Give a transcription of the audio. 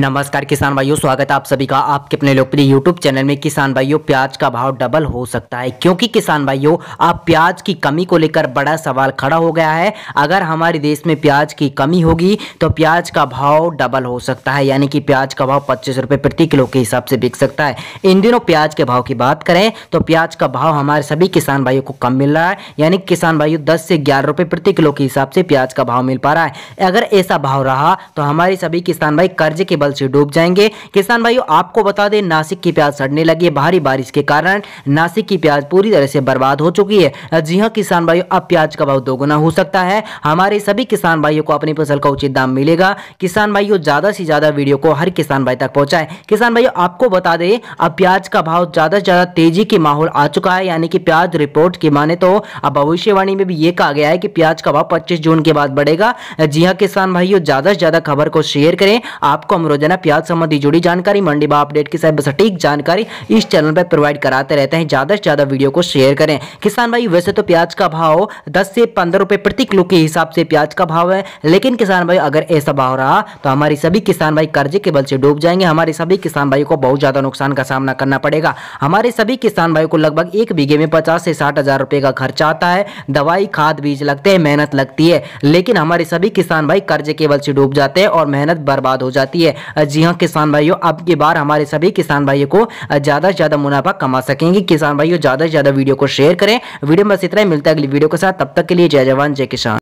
नमस्कार किसान भाइयों स्वागत है आप सभी का आपके अपने लोकप्रिय यूट्यूब चैनल में किसान भाइयों प्याज का भाव डबल हो सकता है क्योंकि किसान भाइयों आप प्याज की कमी को लेकर बड़ा सवाल खड़ा हो गया है अगर हमारे देश में प्याज की कमी होगी तो प्याज का भाव डबल हो सकता है यानी कि प्याज का भाव पच्चीस रुपये प्रति किलो के हिसाब से बिक सकता है इन दिनों प्याज के भाव की बात करें तो प्याज का भाव हमारे सभी किसान भाइयों को कम मिल रहा है यानी किसान भाइयों दस से ग्यारह रुपये प्रति किलो के हिसाब से प्याज का भाव मिल पा रहा है अगर ऐसा भाव रहा तो हमारे सभी किसान भाई कर्ज के चंबल से डूब जाएंगे किसान भाइयों आपको बता दें नासिक की प्याज सड़ने लगी है भारी बारिश के कारण नासिक की प्याज पूरी तरह से बर्बाद हो चुकी है जी हाँ किसान भाइयों अब प्याज का भाव दोगुना हो सकता है हमारे सभी किसान भाइयों को अपनी फसल का उचित दाम मिलेगा किसान भाइयों ज़्यादा से ज़्यादा वीडियो को हर किसान भाई तक पहुंचाए किसान भाइयों आपको बता दें अब प्याज का भाव ज़्यादा से ज़्यादा तेजी के माहौल आ चुका है यानी कि प्याज रिपोर्ट की माने तो अब भविष्यवाणी में भी ये कहा गया है कि प्याज का भाव पच्चीस जून के बाद बढ़ेगा जी हाँ किसान भाइयों ज़्यादा से ज़्यादा खबर को शेयर करें आपको अमृत रोजाना प्याज संबंधी जुड़ी जानकारी मंडी भाव अपडेट की सब सटीक जानकारी इस चैनल पर प्रोवाइड कराते रहते हैं ज़्यादा से ज़्यादा वीडियो को शेयर करें किसान भाई वैसे तो प्याज का भाव दस से पंद्रह रुपए प्रति किलो के हिसाब से प्याज का भाव है लेकिन किसान भाई अगर ऐसा भाव रहा तो हमारी सभी किसान भाई कर्जे के बल से डूब जाएंगे हमारे सभी किसान भाई को बहुत ज़्यादा नुकसान का सामना करना पड़ेगा हमारे सभी किसान भाई को लगभग एक बीघे में पचास से साठ हज़ार रुपए का खर्चा आता है दवाई खाद बीज लगते हैं मेहनत लगती है लेकिन हमारे सभी किसान भाई कर्जे के बल से डूब जाते हैं और मेहनत बर्बाद हो जाती है जी हाँ किसान भाइयों अब की बार हमारे सभी किसान भाइयों को ज़्यादा से ज़्यादा मुनाफा कमा सकेंगे किसान भाइयों ज़्यादा से ज़्यादा वीडियो को शेयर करें वीडियो में बस इतना ही मिलता है अगली वीडियो के साथ तब तक के लिए जय जवान जय किसान